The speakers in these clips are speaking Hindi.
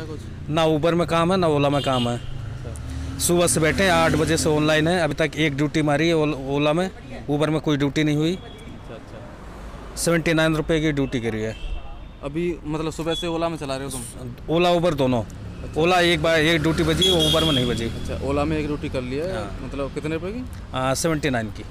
होता है कुछ ना ऊबर में काम है ना ओला में काम है सुबह से बैठे आठ बजे से ऑनलाइन है अभी तक एक ड्यूटी मारी है ओला में ऊबर में कोई ड्यूटी नहीं हुई अच्छा, अच्छा। सेवेंटी नाइन रुपये की ड्यूटी करी है अभी मतलब सुबह से ओला में चला रहे हो तुम ओला ऊबर दोनों ओला अच्छा। एक बार एक ड्यूटी बजी ऊबर में नहीं बजी अच्छा ओला में एक ड्यूटी कर लिया है हाँ। मतलब कितने रुपये की हाँ, सेवेंटी नाइन की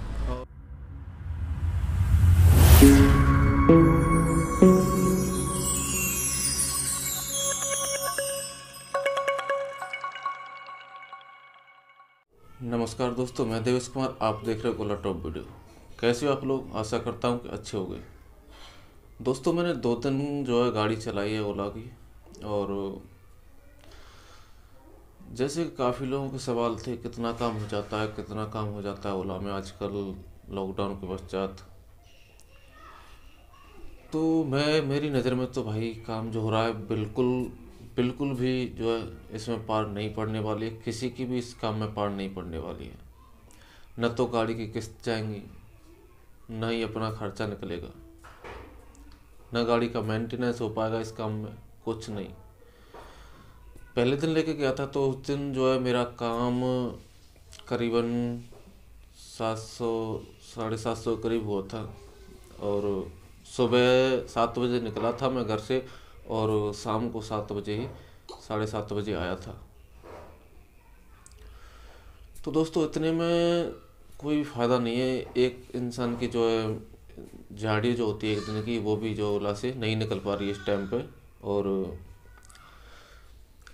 नमस्कार दोस्तों मैं देवेश कुमार आप देख रहे हो गोला टॉप वीडियो कैसे हो आप लोग आशा करता हूँ कि अच्छे हो गए दोस्तों मैंने दो दिन जो है गाड़ी चलाई है ओला की और जैसे काफ़ी लोगों के सवाल थे कितना काम हो जाता है कितना काम हो जाता है ओला में आजकल लॉकडाउन के पश्चात तो मैं मेरी नज़र में तो भाई काम जो हो रहा है बिल्कुल बिल्कुल भी जो है इसमें पार नहीं पड़ने वाली है किसी की भी इस काम में पार नहीं पड़ने वाली है न तो गाड़ी की किस्त जाएंगी न ही अपना खर्चा निकलेगा न गाड़ी का मेंटेनेंस हो पाएगा इस काम में कुछ नहीं पहले दिन लेके गया था तो उस दिन जो है मेरा काम करीबन सात सौ साढ़े सात सौ करीब हुआ था और सुबह सात बजे निकला था मैं घर से और शाम को सात बजे ही साढ़े सात बजे आया था तो दोस्तों इतने में कोई फ़ायदा नहीं है एक इंसान की जो है झाड़ी जो होती है एक दिन की वो भी जो ओला से नहीं निकल पा रही है इस टाइम पे और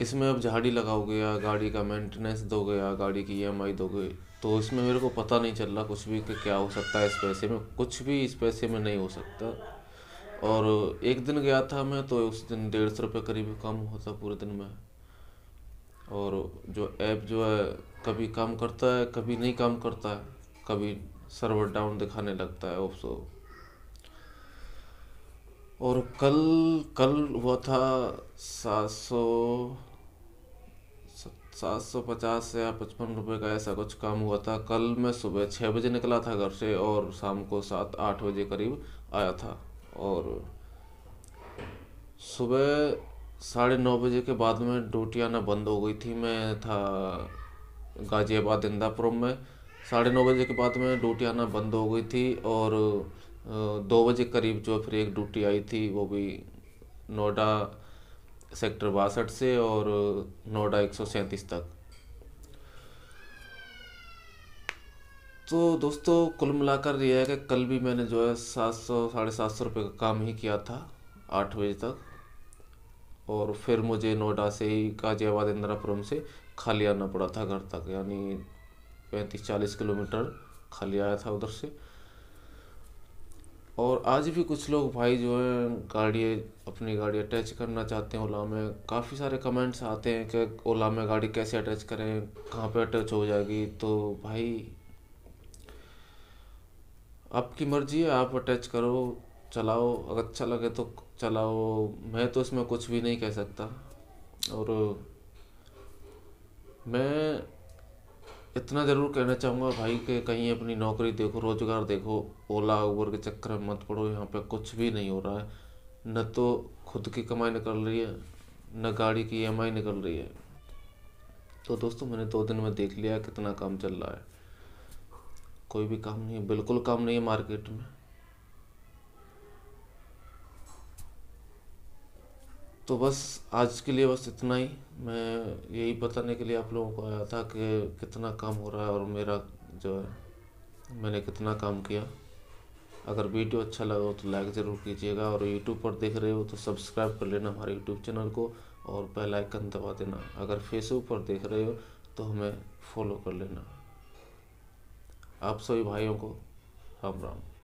इसमें अब झाड़ी लगाओगे या गाड़ी का मेंटेनेंस दोगे या गाड़ी की ई दोगे तो इसमें मेरे को पता नहीं चल रहा कुछ भी कि क्या हो सकता है इस पैसे में कुछ भी इस पैसे में नहीं हो सकता और एक दिन गया था मैं तो उस दिन डेढ़ सौ रुपये करीब कम हुआ था पूरे दिन में और जो ऐप जो है कभी काम करता है कभी नहीं काम करता है कभी सर्वर डाउन दिखाने लगता है ऑप्सो और कल कल हुआ था सात सौ सात सौ पचास या पचपन रुपये का ऐसा कुछ काम हुआ था कल मैं सुबह छः बजे निकला था घर से और शाम को सात आठ बजे करीब आया था और सुबह साढ़े नौ बजे के बाद में ड्यूटी आना बंद हो गई थी मैं था गाज़ियाबाद इंदापुरम में साढ़े नौ बजे के बाद में ड्यूटी आना बंद हो गई थी और दो बजे करीब जो फिर एक ड्यूटी आई थी वो भी नोएडा सेक्टर बासठ से और नोएडा एक सौ सैंतीस तक तो दोस्तों कुल मिलाकर यह है कि कल भी मैंने जो है सात सौ साढ़े सात सौ रुपये का काम ही किया था आठ बजे तक और फिर मुझे नोएडा से ही गाजियाबाद इंदिरापुरम से खाली आना पड़ा था घर तक यानी पैंतीस चालीस किलोमीटर खाली आया था उधर से और आज भी कुछ लोग भाई जो है गाड़ी अपनी गाड़ी अटैच करना चाहते हैं ओला में काफ़ी सारे कमेंट्स आते हैं कि ओला में गाड़ी कैसे अटैच करें कहाँ पे अटैच हो जाएगी तो भाई आपकी मर्जी है आप अटैच करो चलाओ अगर अच्छा लगे तो चलाओ मैं तो इसमें कुछ भी नहीं कह सकता और मैं इतना ज़रूर कहना चाहूँगा भाई कि कहीं अपनी नौकरी देखो रोज़गार देखो ओला उबर के चक्कर में मत पड़ो यहाँ पे कुछ भी नहीं हो रहा है न तो खुद की कमाई निकल रही है न गाड़ी की ई e निकल रही है तो दोस्तों मैंने दो दिन में देख लिया कितना काम चल रहा है कोई भी काम नहीं है बिल्कुल काम नहीं है मार्केट में तो बस आज के लिए बस इतना ही मैं यही बताने के लिए आप लोगों को आया था कि कितना काम हो रहा है और मेरा जो है मैंने कितना काम किया अगर वीडियो अच्छा लगा हो तो लाइक ज़रूर कीजिएगा और यूट्यूब पर देख रहे हो तो सब्सक्राइब कर लेना हमारे यूट्यूब चैनल को और बेल आइकन दबा देना अगर फेसबुक पर देख रहे हो तो हमें फॉलो कर लेना आप सभी भाइयों को राम राम